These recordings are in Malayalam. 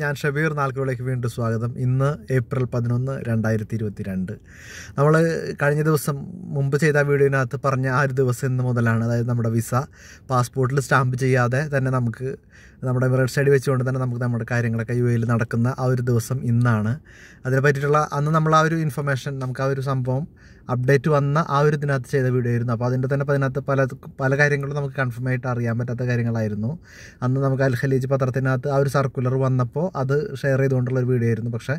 ഞാൻ ഷബീർ നാൽക്കുകളിലേക്ക് വീണ്ടും സ്വാഗതം ഇന്ന് ഏപ്രിൽ പതിനൊന്ന് രണ്ടായിരത്തി ഇരുപത്തി രണ്ട് നമ്മൾ കഴിഞ്ഞ ദിവസം മുമ്പ് ചെയ്ത വീഡിയോനകത്ത് പറഞ്ഞ ആ ഒരു ദിവസം ഇന്ന് മുതലാണ് അതായത് നമ്മുടെ വിസ പാസ്പോർട്ടിൽ സ്റ്റാമ്പ് ചെയ്യാതെ തന്നെ നമുക്ക് നമ്മുടെ റോഡ് സൈഡ് വെച്ചുകൊണ്ട് തന്നെ നമുക്ക് നമ്മുടെ കാര്യങ്ങളൊക്കെ യു എയിൽ നടക്കുന്ന ആ ഒരു ദിവസം ഇന്നാണ് അതിനെ പറ്റിയിട്ടുള്ള അന്ന് നമ്മൾ ആ ഒരു ഇൻഫർമേഷൻ നമുക്ക് ആ ഒരു സംഭവം അപ്ഡേറ്റ് വന്ന ആ ഒരു ഇതിനകത്ത് ചെയ്ത വീഡിയോ ആയിരുന്നു അപ്പോൾ അതിൻ്റെ തന്നെ അതിനകത്ത് പല പല കാര്യങ്ങളും നമുക്ക് കൺഫേം ആയിട്ട് അറിയാൻ പറ്റാത്ത കാര്യങ്ങളായിരുന്നു അന്ന് നമുക്ക് അൽ ഖലീജ് പത്രത്തിനകത്ത് ആ ഒരു സർക്കുലർ വന്നപ്പോൾ അത് ഷെയർ ചെയ്തുകൊണ്ടുള്ള ഒരു വീഡിയോ ആയിരുന്നു പക്ഷേ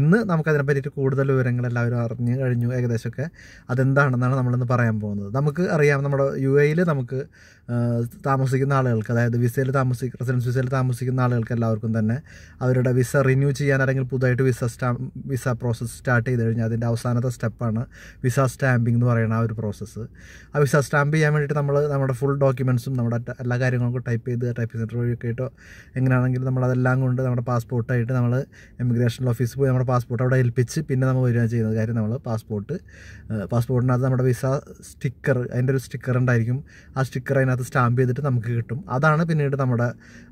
ഇന്ന് നമുക്കതിനെ പറ്റിയിട്ട് കൂടുതൽ വിവരങ്ങൾ എല്ലാവരും അറിഞ്ഞു കഴിഞ്ഞു ഏകദേശമൊക്കെ അതെന്താണെന്നാണ് നമ്മളിന്ന് പറയാൻ പോകുന്നത് നമുക്ക് അറിയാം നമ്മുടെ യു എയിൽ നമുക്ക് താമസിക്കുന്ന ആളുകൾക്ക് അതായത് വിസയിൽ താമസിക്കുന്ന റെസിഡൻസ് വിസയിൽ താമസിക്കുന്ന ആളുകൾക്ക് എല്ലാവർക്കും തന്നെ അവരുടെ വിസ റിന്യൂ ചെയ്യാൻ അല്ലെങ്കിൽ പുതുതായിട്ട് വിസ സ്റ്റാ വിസ പ്രോസസ്സ് സ്റ്റാർട്ട് ചെയ്ത് കഴിഞ്ഞാൽ അതിൻ്റെ അവസാനത്തെ സ്റ്റെപ്പാണ് വിസ സ്റ്റാമ്പിംഗ് എന്ന് പറയുന്ന ആ ഒരു പ്രോസസ്സ് ആ വിസ സ്റ്റാമ്പ് ചെയ്യാൻ വേണ്ടിയിട്ട് നമ്മൾ നമ്മുടെ ഫുൾ ഡോക്യുമെൻസും നമ്മുടെ എല്ലാ കാര്യങ്ങളും ടൈപ്പ് ചെയ്ത് ടൈപ്പ് സെൻറ്റർ വഴിയൊക്കെ ആയിട്ടോ എങ്ങനെയാണെങ്കിലും നമ്മളതെല്ലാം കൊണ്ട് നമ്മുടെ പാസ്പോർട്ടായിട്ട് നമ്മൾ ഇമിഗ്രേഷൻ ഓഫീസിൽ പോയി നമ്മുടെ പാസ്പോർട്ട് അവിടെ ഏൽപ്പിച്ച് പിന്നെ നമ്മൾ വരികയാണ് ചെയ്യുന്നത് കാര്യം നമ്മൾ പാസ്പോർട്ട് പാസ്പോർട്ടിനകത്ത് നമ്മുടെ വിസ സ്റ്റിക്കർ അതിൻ്റെ ഒരു സ്റ്റിക്കർ ഉണ്ടായിരിക്കും ആ സ്റ്റിക്കർ അതിനകത്ത് സ്റ്റാമ്പ് ചെയ്തിട്ട് നമുക്ക് കിട്ടും അതാണ് പിന്നീട് നമ്മുടെ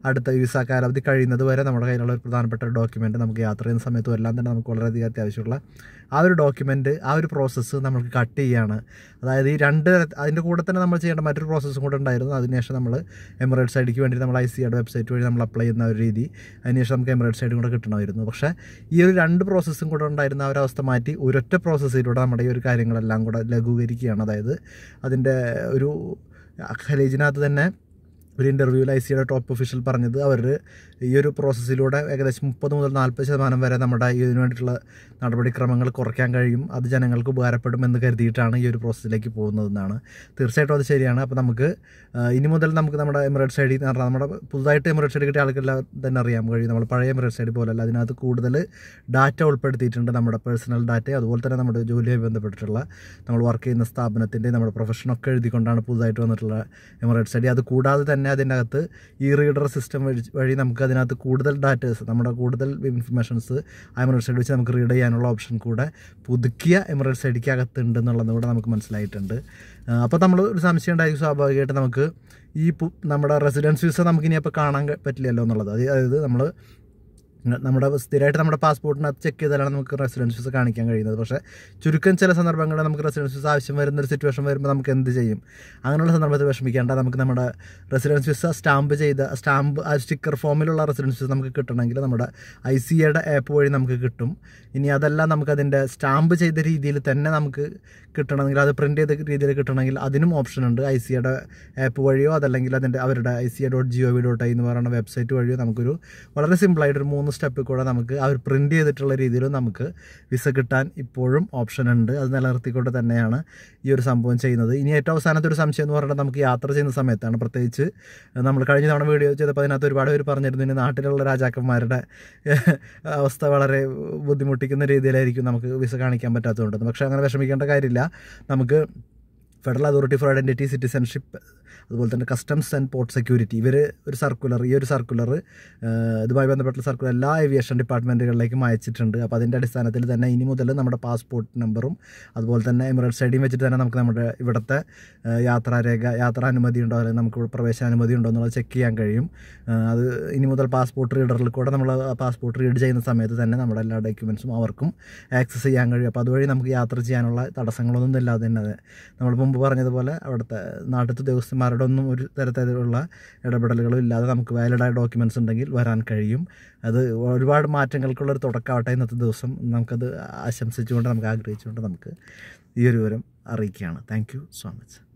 അടുത്ത വിസ കാലാവധി കഴിയുന്നത് വരെ നമ്മുടെ കയ്യിലുള്ള ഒരു പ്രധാനപ്പെട്ട ഒരു ഡോക്യുമെൻറ്റ് നമുക്ക് യാത്ര ചെയ്യുന്ന സമയത്തും എല്ലാം തന്നെ നമുക്ക് വളരെയധികം അത്യാവശ്യമുള്ള ആ ഒരു ഡോക്യുമെൻറ്റ് ആ ഒരു പ്രോസസ്സ് നമുക്ക് കട്ട് ചെയ്യാണ് അതായത് ഈ രണ്ട് അതിൻ്റെ കൂടെ തന്നെ നമ്മൾ ചെയ്യേണ്ട മറ്റൊരു പ്രോസസ്സും കൂടെ ഉണ്ടായിരുന്നു അതിനുശേഷം നമ്മൾ എമിറേറ്റ്സ് ഐഡിക്ക് വേണ്ടി നമ്മൾ ഐ വെബ്സൈറ്റ് വഴി നമ്മൾ അപ്ലൈ ചെയ്യുന്ന ഒരു രീതി അതിനുശേഷം നമുക്ക് എമിറേറ്റ്സ് ഐഡി കൂടെ കിട്ടണമായിരുന്നു പക്ഷേ ഈ ഒരു രണ്ട് പ്രോസസ്സും കൂടെ ഉണ്ടായിരുന്ന ആ ഒരു അവസ്ഥ മാറ്റി ഒരൊറ്റ പ്രോസസ്സിലൂടെ നമ്മുടെ ഈ ഒരു കാര്യങ്ങളെല്ലാം കൂടെ ലഘൂകരിക്കുകയാണ് അതായത് അതിൻ്റെ ഒരു ഖലീജിനകത്ത് തന്നെ ഒരു ഇൻ്റർവ്യൂവിൽ ഐ സിയുടെ ടോപ്പ് ഒഫീഷ്യൽ പറഞ്ഞത് അവർ ഈ ഒരു പ്രോസസ്സിലൂടെ ഏകദേശം മുപ്പത് മുതൽ നാൽപ്പത് ശതമാനം വരെ നമ്മുടെ ഇതിനു വേണ്ടിയിട്ടുള്ള നടപടിക്രമങ്ങൾ കുറയ്ക്കാൻ കഴിയും അത് ജനങ്ങൾക്ക് ഉപകാരപ്പെടും എന്ന് കരുതിയിട്ടാണ് ഈ ഒരു പ്രോസസ്സിലേക്ക് പോകുന്നതെന്നാണ് തീർച്ചയായിട്ടും അത് ശരിയാണ് അപ്പോൾ നമുക്ക് ഇനി മുതൽ നമുക്ക് നമ്മുടെ എമിറേറ്റ്സ് ഐ ഡി എന്ന് പറഞ്ഞാൽ നമ്മുടെ പുതുതായിട്ട് എമിറേറ്റ്സ് ഐ ഡി കിട്ടിയ ആൾക്കെല്ലാം തന്നെ അറിയാൻ കഴിയും നമ്മൾ പഴയ എമിറേറ്റ്സ് ഐ ഡി പോലല്ല അതിനകത്ത് കൂടുതൽ ഡാറ്റ ഉൾപ്പെടുത്തിയിട്ടുണ്ട് നമ്മുടെ പേഴ്സണൽ ഡാറ്റ അതുപോലെ തന്നെ നമ്മുടെ ജോലിയുമായി ബന്ധപ്പെട്ടിട്ടുള്ള നമ്മൾ വർക്ക് ചെയ്യുന്ന സ്ഥാപനത്തിൻ്റെ നമ്മുടെ പ്രൊഫഷനൊക്കെ എഴുതിക്കൊണ്ടാണ് പുതുതായിട്ട് വന്നിട്ടുള്ള എമിറേറ്റ്സ് ഐ ഡി അത് കൂടാതെ തന്നെ തന്നെ അതിൻ്റെ അകത്ത് ഈ റീഡർ സിസ്റ്റം വഴി വഴി നമുക്ക് അതിനകത്ത് കൂടുതൽ ഡാറ്റേഴ്സ് നമ്മുടെ കൂടുതൽ ഇൻഫർമേഷൻസ് ആ എമിറേറ്റ്സ് വെച്ച് നമുക്ക് റീഡ് ചെയ്യാനുള്ള ഓപ്ഷൻ കൂടെ പുതുക്കിയ എമിറേറ്റ്സ് ഐഡിക്ക് അകത്തുണ്ട് എന്നുള്ളത് കൂടെ നമുക്ക് മനസ്സിലായിട്ടുണ്ട് അപ്പോൾ നമ്മൾ ഒരു സംശയം ഉണ്ടായിരിക്കും സ്വാഭാവികമായിട്ട് നമുക്ക് ഈ നമ്മുടെ റെസിഡൻസ് വിസ നമുക്കിനി അപ്പോൾ കാണാൻ പറ്റില്ലല്ലോ എന്നുള്ളത് അതായത് നമ്മൾ നമ്മുടെ സ്ഥിരമായിട്ട് നമ്മുടെ പാസ്പോർട്ടിനകത്ത് ചെക്ക് ചെയ്താലാണ് നമുക്ക് റെസിഡൻസ് വിസ കാണിക്കാൻ കഴിയുന്നത് പക്ഷേ ചുരുക്കം ചില സന്ദർഭങ്ങളിൽ നമുക്ക് റെസിഡൻസ് വിസ ആവശ്യം വരുന്ന ഒരു സിറ്റുവേഷൻ വരുമ്പോൾ നമുക്ക് എന്ത് ചെയ്യും അങ്ങനെയുള്ള സന്ദർഭത്തിൽ വിഷമിക്കേണ്ട നമുക്ക് നമ്മുടെ റെസിഡൻസ് വിസ സ്റ്റാമ്പ് ചെയ്ത സ്റ്റാമ്പ് ആ സ്റ്റിക്കർ ഫോമിലുള്ള റെസിഡൻസ് വിസ നമുക്ക് കിട്ടണമെങ്കിൽ നമ്മുടെ ഐ സി എയുടെ ആപ്പ് വഴി നമുക്ക് കിട്ടും ഇനി അതെല്ലാം നമുക്കതിൻ്റെ സ്റ്റാമ്പ് ചെയ്ത രീതിയിൽ തന്നെ നമുക്ക് കിട്ടണമെങ്കിൽ അത് പ്രിൻ്റ് ചെയ്ത രീതിയിൽ കിട്ടണമെങ്കിൽ അതിനും ഓപ്ഷൻ ഉണ്ട് ഐ എയുടെ ആപ്പ് വഴിയോ അതല്ലെങ്കിൽ അതിൻ്റെ അവരുടെ I C A dot G O V dot I എന്ന് പറയുന്ന വെബ്സൈറ്റ് വഴിയോ നമുക്കൊരു വളരെ സിമ്പിളായിട്ടൊരു മൂന്ന് മൂന്ന് സ്റ്റെപ്പിൽ കൂടെ നമുക്ക് അവർ പ്രിൻറ്റ് ചെയ്തിട്ടുള്ള രീതിയിലും നമുക്ക് വിസ കിട്ടാൻ ഇപ്പോഴും ഓപ്ഷൻ ഉണ്ട് അത് നിലനിർത്തിക്കൊണ്ട് തന്നെയാണ് ഈ ഒരു സംഭവം ചെയ്യുന്നത് ഇനി ഏറ്റവും അവസാനത്തെ ഒരു സംശയം എന്ന് പറഞ്ഞാൽ നമുക്ക് യാത്ര ചെയ്യുന്ന സമയത്താണ് പ്രത്യേകിച്ച് നമ്മൾ കഴിഞ്ഞ തവണ വീഡിയോ ചെയ്തപ്പോൾ അതിനകത്ത് ഒരുപാട് പേര് പറഞ്ഞിരുന്നു ഇനി നാട്ടിലുള്ള രാജാക്കന്മാരുടെ അവസ്ഥ വളരെ ബുദ്ധിമുട്ടിക്കുന്ന രീതിയിലായിരിക്കും നമുക്ക് വിസ കാണിക്കാൻ പറ്റാത്തതുകൊണ്ട് പക്ഷേ അങ്ങനെ വിഷമിക്കേണ്ട കാര്യമില്ല നമുക്ക് federal authority for identity citizenship അതുപോലെ തന്നെ കസ്റ്റംസ് ആൻഡ് പോർട്ട് സെക്യൂരിറ്റി ഇവർ ഒരു സർക്കുലർ ഈ ഒരു സർക്കുലർ ഇതുമായി ബന്ധപ്പെട്ട സർക്കുലർ എല്ലാ ഏവിയേഷൻ ഡിപ്പാർട്ട്മെൻറ്റുകളിലേക്കും അയച്ചിട്ടുണ്ട് അപ്പോൾ അതിൻ്റെ അടിസ്ഥാനത്തിൽ തന്നെ ഇനി മുതൽ നമ്മുടെ പാസ്പോർട്ട് നമ്പറും അതുപോലെ തന്നെ എമിറേറ്റ്സ് ഐ വെച്ചിട്ട് തന്നെ നമുക്ക് നമ്മുടെ ഇവിടുത്തെ യാത്രാരേഖ യാത്രാനുമതി ഉണ്ടോ അല്ലെങ്കിൽ നമുക്ക് പ്രവേശനാനുമതി ഉണ്ടോ എന്നുള്ളത് ചെക്ക് ചെയ്യാൻ കഴിയും അത് ഇനി മുതൽ പാസ്പോർട്ട് റീഡറിൽ കൂടെ നമ്മൾ പാസ്പോർട്ട് റീഡ് ചെയ്യുന്ന സമയത്ത് തന്നെ നമ്മുടെ എല്ലാ ഡോക്യുമെൻസും അവർക്കും ആക്സസ് ചെയ്യാൻ കഴിയും അപ്പോൾ അതുവഴി നമുക്ക് യാത്ര ചെയ്യാനുള്ള തടസ്സങ്ങളൊന്നും ഇല്ലാതെ തന്നെ നമ്മളിപ്പോൾ മുമ്പ് പറഞ്ഞതുപോലെ അവിടുത്തെ നാട്ടിലത്തെ ഉദ്യോഗസ്ഥന്മാരുടെ ഒന്നും ഒരു തരത്തിലുള്ള ഇടപെടലുകളും ഇല്ലാതെ നമുക്ക് വാലിഡായ ഡോക്യുമെൻസ് ഉണ്ടെങ്കിൽ വരാൻ കഴിയും അത് ഒരുപാട് മാറ്റങ്ങൾക്കുള്ളൊരു തുടക്കമാവട്ടെ ഇന്നത്തെ ദിവസം നമുക്കത് ആശംസിച്ചുകൊണ്ട് നമുക്ക് ആഗ്രഹിച്ചുകൊണ്ട് നമുക്ക് ഈ ഒരു വിവരം അറിയിക്കുകയാണ് താങ്ക് സോ മച്ച്